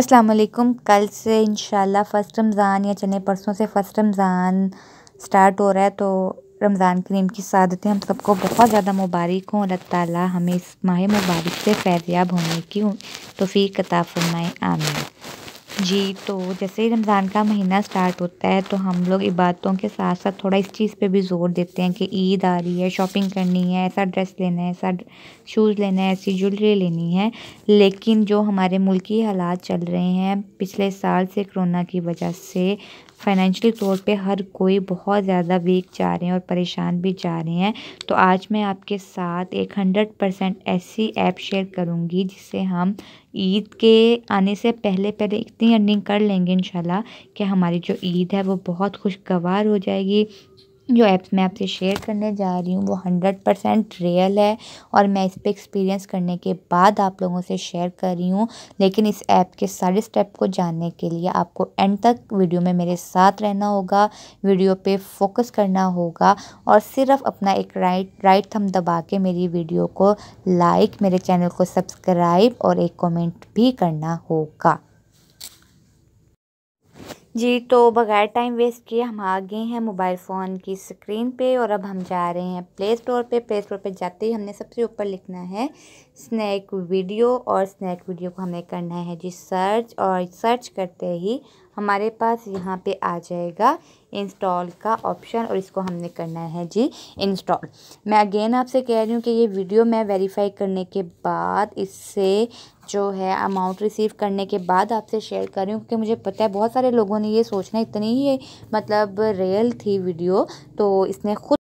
अस्सलाम कल से इन फ़र्स्ट रमज़ान या चने परसों से फ़र्स्ट रमज़ान स्टार्ट हो रहा है तो रमज़ान करीम की सादतें हम सबको बहुत ज़्यादा मुबारक हों अल्लाह ताला हमें इस माह मुबारक से फैज़याब होने की तोफ़ी कता फरमाए आमीन जी तो जैसे ही रमज़ान का महीना स्टार्ट होता है तो हम लोग इबादतों के साथ साथ थोड़ा इस चीज़ पे भी ज़ोर देते हैं कि ईद आ रही है शॉपिंग करनी है ऐसा ड्रेस लेना है ऐसा शूज़ लेना है ऐसी ज्वेलरी लेनी है लेकिन जो हमारे मुल्की हालात चल रहे हैं पिछले साल से कोरोना की वजह से फाइनेंशियल तौर पे हर कोई बहुत ज़्यादा वीक जा रहे हैं और परेशान भी जा रहे हैं तो आज मैं आपके साथ एक हंड्रेड परसेंट ऐसी ऐप शेयर करूँगी जिससे हम ईद के आने से पहले पहले इतनी अर्निंग कर लेंगे इन कि हमारी जो ईद है वो बहुत खुशगवार हो जाएगी जो ऐप्स मैं आपसे शेयर करने जा रही हूँ वो हंड्रेड परसेंट रियल है और मैं इस पर एक्सपीरियंस करने के बाद आप लोगों से शेयर कर रही हूँ लेकिन इस ऐप के सारे स्टेप को जानने के लिए आपको एंड तक वीडियो में मेरे साथ रहना होगा वीडियो पे फोकस करना होगा और सिर्फ अपना एक राइट राइट थम दबा के मेरी वीडियो को लाइक मेरे चैनल को सब्सक्राइब और एक कॉमेंट भी करना होगा जी तो बगैर टाइम वेस्ट किए हम आ गए हैं मोबाइल फ़ोन की स्क्रीन पे और अब हम जा रहे हैं प्ले स्टोर पे प्ले स्टोर पे जाते ही हमने सबसे ऊपर लिखना है स्नैक वीडियो और स्नैक वीडियो को हमें करना है जी सर्च और सर्च करते ही हमारे पास यहाँ पे आ जाएगा इंस्टॉल का ऑप्शन और इसको हमने करना है जी इंस्टॉल मैं अगेन आपसे कह रही हूँ कि ये वीडियो मैं वेरीफाई करने के बाद इससे जो है अमाउंट रिसीव करने के बाद आपसे शेयर कर रही हूँ क्योंकि मुझे पता है बहुत सारे लोगों ने ये सोचना इतनी ही मतलब रियल थी वीडियो तो इसने खुद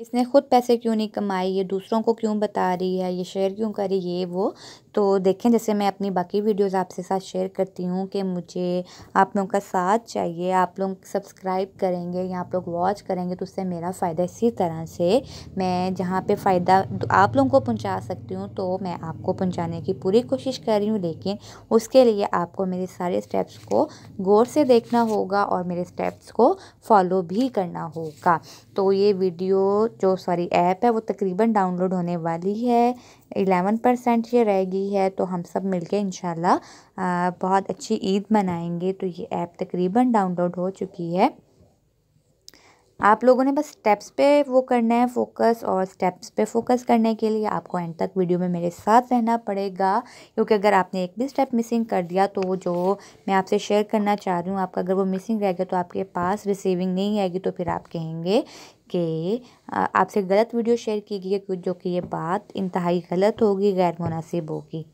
इसने ख़ुद पैसे क्यों नहीं कमाए ये दूसरों को क्यों बता रही है ये शेयर क्यों करी ये वो तो देखें जैसे मैं अपनी बाकी वीडियोस आपसे साथ शेयर करती हूँ कि मुझे आप लोगों का साथ चाहिए आप लोग सब्सक्राइब करेंगे या आप लोग वॉच करेंगे तो उससे मेरा फ़ायदा इसी तरह से मैं जहाँ पे फ़ायदा आप लोगों को पहुँचा सकती हूँ तो मैं आपको पहुँचाने की पूरी कोशिश कर रही हूँ लेकिन उसके लिए आपको मेरे सारे स्टेप्स को गौर से देखना होगा और मेरे स्टेप्स को फॉलो भी करना होगा तो ये वीडियो जो सॉरी ऐप है वो तकरीबन डाउनलोड होने वाली है 11 परसेंट ये रह गई है तो हम सब मिलके इंशाल्लाह बहुत अच्छी ईद मनाएंगे तो ये ऐप तकरीबन डाउनलोड हो चुकी है आप लोगों ने बस स्टेप्स पे वो करना है फोकस और स्टेप्स पे फोकस करने के लिए आपको एंड तक वीडियो में मेरे साथ रहना पड़ेगा क्योंकि अगर आपने एक भी स्टेप मिसिंग कर दिया तो जो मैं आपसे शेयर करना चाह रही हूँ आपका अगर वो मिसिंग रह गया तो आपके पास रिसीविंग नहीं आएगी तो फिर आप कहेंगे कि आपसे गलत वीडियो शेयर की गई है जो कि ये बात इंतहाई गलत होगी गैर मुनासिब होगी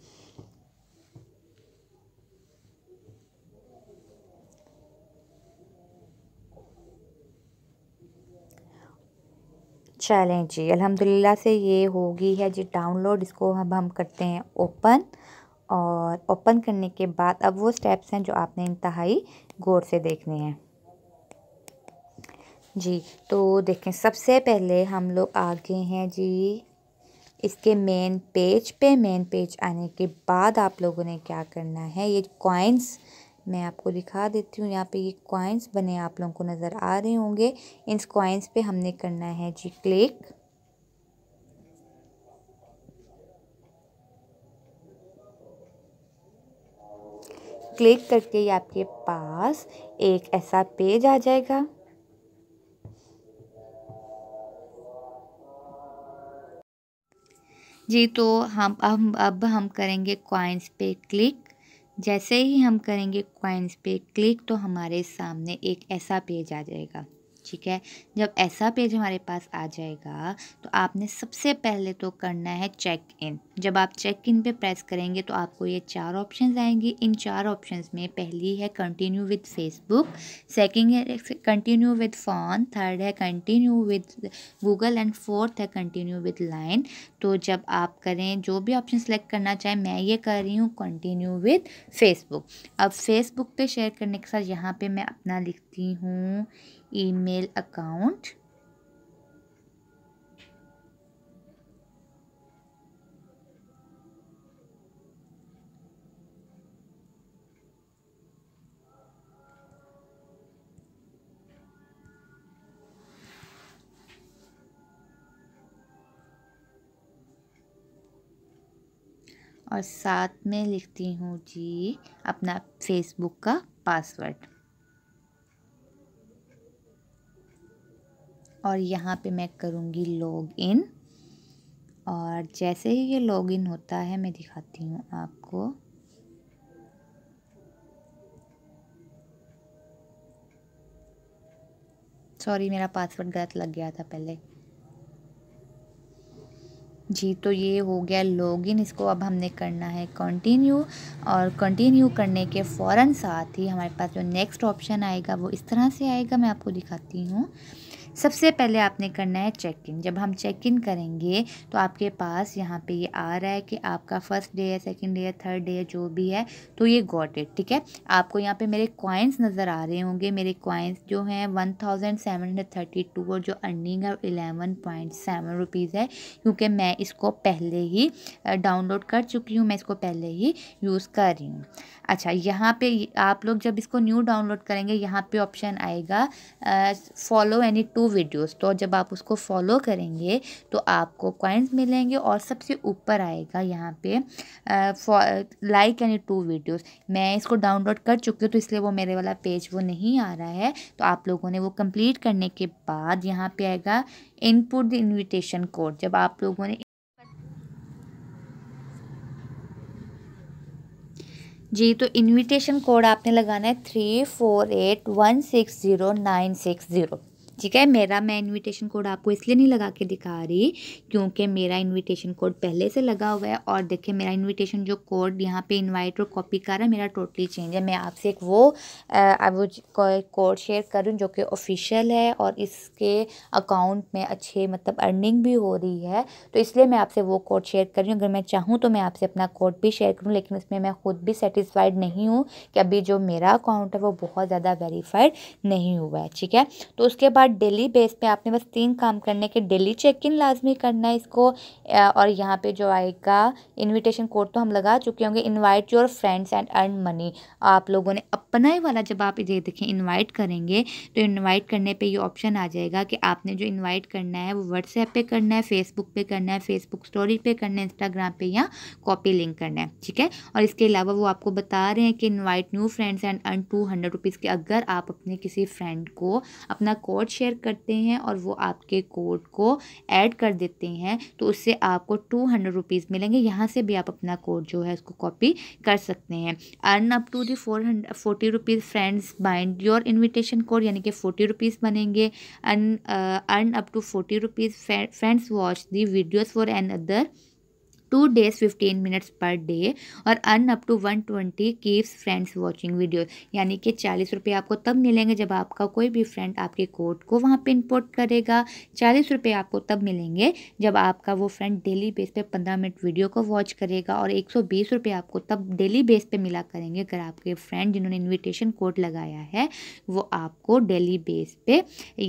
चलें जी अल्हम्दुलिल्लाह से ये होगी है जी डाउनलोड इसको अब हम करते हैं ओपन और ओपन करने के बाद अब वो स्टेप्स हैं जो आपने इंतहाई गौर से देखने हैं जी तो देखें सबसे पहले हम लोग आ गए हैं जी इसके मेन पेज पे मेन पेज आने के बाद आप लोगों ने क्या करना है ये कॉइन्स मैं आपको दिखा देती हूँ यहाँ पे ये कॉइन्स बने आप लोगों को नज़र आ रहे होंगे इन कॉइन्स पे हमने करना है जी क्लिक क्लिक करके ये आपके पास एक ऐसा पेज आ जाएगा जी तो हम अब अब हम करेंगे कॉइन्स पे क्लिक जैसे ही हम करेंगे कॉइन्स पे क्लिक तो हमारे सामने एक ऐसा पेज आ जाएगा ठीक है जब ऐसा पेज हमारे पास आ जाएगा तो आपने सबसे पहले तो करना है चेक इन जब आप चेक इन पे प्रेस करेंगे तो आपको ये चार ऑप्शन आएंगे इन चार ऑप्शन में पहली है कंटिन्यू विद फेसबुक सेकेंड है कंटिन्यू विद फोन थर्ड है continue with Google and fourth है कंटिन्यू विद लाइन तो जब आप करें जो भी ऑप्शन सेलेक्ट करना चाहें मैं ये कर रही हूँ कंटिन्यू विद फेसबुक अब फेसबुक पे शेयर करने के साथ यहाँ पे मैं अपना लिखती हूँ email account और साथ में लिखती हूँ जी अपना फेसबुक का पासवर्ड और यहाँ पे मैं करूँगी लॉग इन और जैसे ही ये लॉग इन होता है मैं दिखाती हूँ आपको सॉरी मेरा पासवर्ड गलत लग गया था पहले जी तो ये हो गया लॉगिन इसको अब हमने करना है कंटिन्यू और कंटिन्यू करने के फ़ौर साथ ही हमारे पास जो नेक्स्ट ऑप्शन आएगा वो इस तरह से आएगा मैं आपको दिखाती हूँ सबसे पहले आपने करना है चेक इन जब हम चेक इन करेंगे तो आपके पास यहाँ पे ये आ रहा है कि आपका फर्स्ट डे है सेकेंड डे है थर्ड डे है जो भी है तो ये गॉट इट ठीक है आपको यहाँ पे मेरे क्वाइंस नज़र आ रहे होंगे मेरे कॉइन्स जो हैं one thousand seven hundred thirty two और जो अर्निंग है एलेवन पॉइंट सेवन रुपीज़ है क्योंकि मैं इसको पहले ही डाउनलोड कर चुकी हूँ मैं इसको पहले ही यूज़ कर रही हूँ अच्छा यहाँ पर आप लोग जब इसको न्यू डाउनलोड करेंगे यहाँ पर ऑप्शन आएगा follow any two two videos तो जब आप उसको फॉलो करेंगे तो आपको कॉइन्स मिलेंगे और सबसे ऊपर आएगा यहाँ पे लाइक यानी टू वीडियोस मैं इसको डाउनलोड कर चुकी हूँ तो इसलिए वो मेरे वाला पेज वो नहीं आ रहा है तो आप लोगों ने वो कंप्लीट करने के बाद यहाँ पे आएगा इनपुट द इन्विटेशन कोड जब आप लोगों ने जी तो इनविटेशन कोड आपने लगाना है three four eight one six zero nine six zero ठीक है मेरा मैं इनविटेशन कोड आपको इसलिए नहीं लगा के दिखा रही क्योंकि मेरा इनविटेशन कोड पहले से लगा हुआ है और देखिए मेरा इनविटेशन जो कोड यहाँ पे इनवाइट और कॉपी कर रहा है मेरा टोटली चेंज है मैं आपसे एक वो वो कोड शेयर करूँ जो कि ऑफिशियल है और इसके अकाउंट में अच्छे मतलब अर्निंग भी हो रही है तो इसलिए मैं आपसे वो कोड शेयर कर रही हूँ अगर मैं चाहूँ तो मैं आपसे अपना कोड भी शेयर करूँ लेकिन उसमें मैं ख़ुद भी सेटिस्फाइड नहीं हूँ कि अभी जो मेरा अकाउंट है वो बहुत ज़्यादा वेरीफाइड नहीं हुआ है ठीक है तो उसके बाद बाद डेली बेस पे आपने बस तीन काम करने के डेली चेक इन लाजमी करना है इसको और यहाँ पे जो आएगा इनविटेशन कोड तो हम लगा चुके होंगे invite your friends and earn money आप लोगों ने अपना ही वाला जब आप ये देखें इनवाइट करेंगे तो इनवाइट करने पे ये ऑप्शन आ जाएगा कि आपने जो इन्वाइट करना है वो व्हाट्सएप पर करना है फेसबुक पर करना है फेसबुक स्टोरी पर करना है इंस्टाग्राम पर या कॉपी लिंक करना है ठीक है और इसके अलावा वो आपको बता रहे हैं कि invite new friends and earn two hundred rupees के अगर आप अपने किसी फ्रेंड को अपना कोड शेयर करते हैं और वो आपके कोड को ऐड कर देते हैं तो उससे आपको टू हंड्रेड रुपीज़ मिलेंगे यहाँ से भी आप अपना कोड जो है उसको कॉपी कर सकते हैं earn up to the four hundred forty rupees friends bind your invitation code यानी कि फोर्टी रुपीज़ बनेंगे earn earn up to forty rupees friends watch the videos for another two days fifteen minutes per day और earn up to one twenty keeps friends watching video यानी कि चालीस रुपये आपको तब मिलेंगे जब आपका कोई भी फ्रेंड आपके कोड को वहाँ पे इंपोर्ट करेगा चालीस रुपये आपको तब मिलेंगे जब आपका वो फ्रेंड डेली बेस पे पंद्रह मिनट वीडियो को वॉच करेगा और एक सौ बीस रुपये आपको तब डेली बेस पे मिला करेंगे अगर आपके फ्रेंड जिन्होंने इन्विटेशन कोड लगाया है वो आपको डेली बेस पे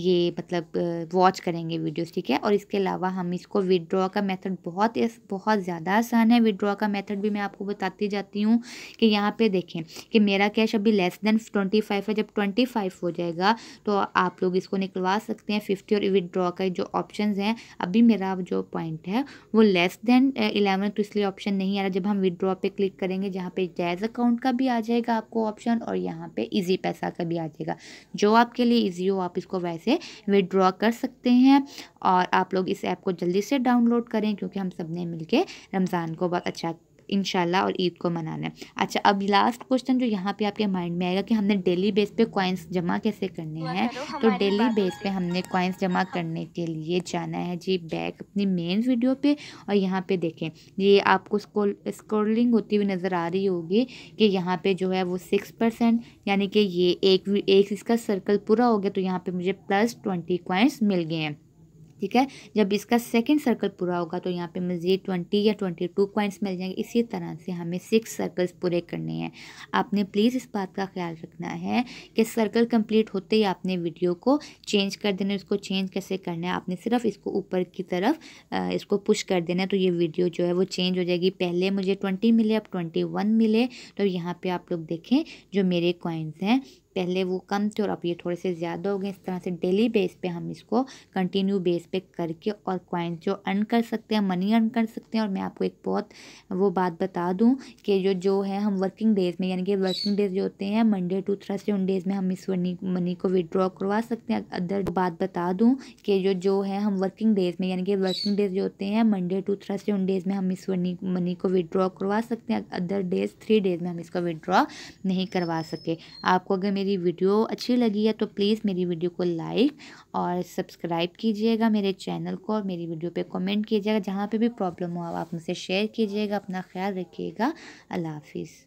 ये मतलब वॉच करेंगे वीडियोज़ ठीक है और इसके अलावा हम इसको विदड्रॉ का मेथड बहुत बहुत ज़्यादा आसान है विड्रॉ का मेथड भी मैं आपको बताती जाती हूँ कि यहाँ पे देखें कि मेरा कैश अभी लेस देन ट्वेंटी फाइव है जब ट्वेंटी फाइव हो जाएगा तो आप लोग इसको निकलवा सकते हैं फिफ्टी और विड्रॉ का जो ऑप्शन हैं अभी मेरा जो पॉइंट है वो लेस देन इलेवन तो इसलिए ऑप्शन नहीं आ रहा जब हम विड्रॉ पर क्लिक करेंगे जहाँ पर जैज़ अकाउंट का भी आ जाएगा आपको ऑप्शन और यहाँ पर ईजी पैसा का भी आ जाएगा जो आपके लिए इजी हो आप इसको वैसे विड्रॉ कर सकते हैं और आप लोग इस ऐप को जल्दी से डाउनलोड करें क्योंकि हम सब ने मिलके रमज़ान को बहुत अच्छा इन और ईद को मनाना है अच्छा अब लास्ट क्वेश्चन जो यहाँ पे आपके माइंड में आएगा कि हमने डेली बेस पे कॉइन्स जमा कैसे करने हैं तो डेली बेस पे हमने कॉइन्स जमा हाँ। करने के लिए जाना है जी बैक अपनी मेन वीडियो पे और यहाँ पे देखें ये आपको स्क्रोलिंग होती हुई नज़र आ रही होगी कि यहाँ पे जो है वो सिक्स परसेंट यानी कि ये एक एक इसका सर्कल पूरा हो गया तो यहाँ पर मुझे प्लस ट्वेंटी कॉइन्स मिल गए हैं ठीक है जब इसका सेकंड सर्कल पूरा होगा तो यहाँ पे मज़ीद ट्वेंटी या ट्वेंटी टू पॉइंट्स मिल जाएंगे इसी तरह से हमें सिक्स सर्कल्स पूरे करने हैं आपने प्लीज़ इस बात का ख्याल रखना है कि सर्कल कंप्लीट होते ही आपने वीडियो को चेंज कर देना इसको चेंज कैसे करना है आपने सिर्फ इसको ऊपर की तरफ इसको पुश कर देना है तो ये वीडियो जो है वो चेंज हो जाएगी पहले मुझे ट्वेंटी मिले अब ट्वेंटी वन मिले तो यहाँ पर आप लोग देखें जो मेरे कॉइन्स हैं पहले वो कम थे और अब ये थोड़े से ज़्यादा हो गए इस तरह से डेली बेस पे हम इसको कंटिन्यू बेस पे करके और कॉइन्स जो अर्न कर सकते हैं मनी अर्न कर सकते हैं और मैं आपको एक बहुत वो बात बता दूँ कि जो जो है हम वर्किंग डेज़ में यानी कि वर्किंग डेज जो होते हैं मंडे टू थर्सडे उन डेज़ में हम इस मनी को विदड्रॉ करवा सकते हैं अदर बात बता दूँ कि जो जो है हम वर्किंग डेज़ में यानी कि वर्किंग डेज जो होते हैं मंडे टू थर्सडे उन डेज़ में हम इस मनी को विदड्रॉ करवा सकते हैं अदर डेज़ थ्री डेज़ में हम इसको विदड्रॉ नहीं करवा सके आपको अगर मेरी मेरी वीडियो अच्छी लगी है तो प्लीज़ मेरी वीडियो को लाइक और सब्सक्राइब कीजिएगा मेरे चैनल को और मेरी वीडियो पे कमेंट कीजिएगा जहाँ पे भी प्रॉब्लम हो आप मुझसे शेयर कीजिएगा अपना ख्याल रखिएगा अल्लाह हाफिज़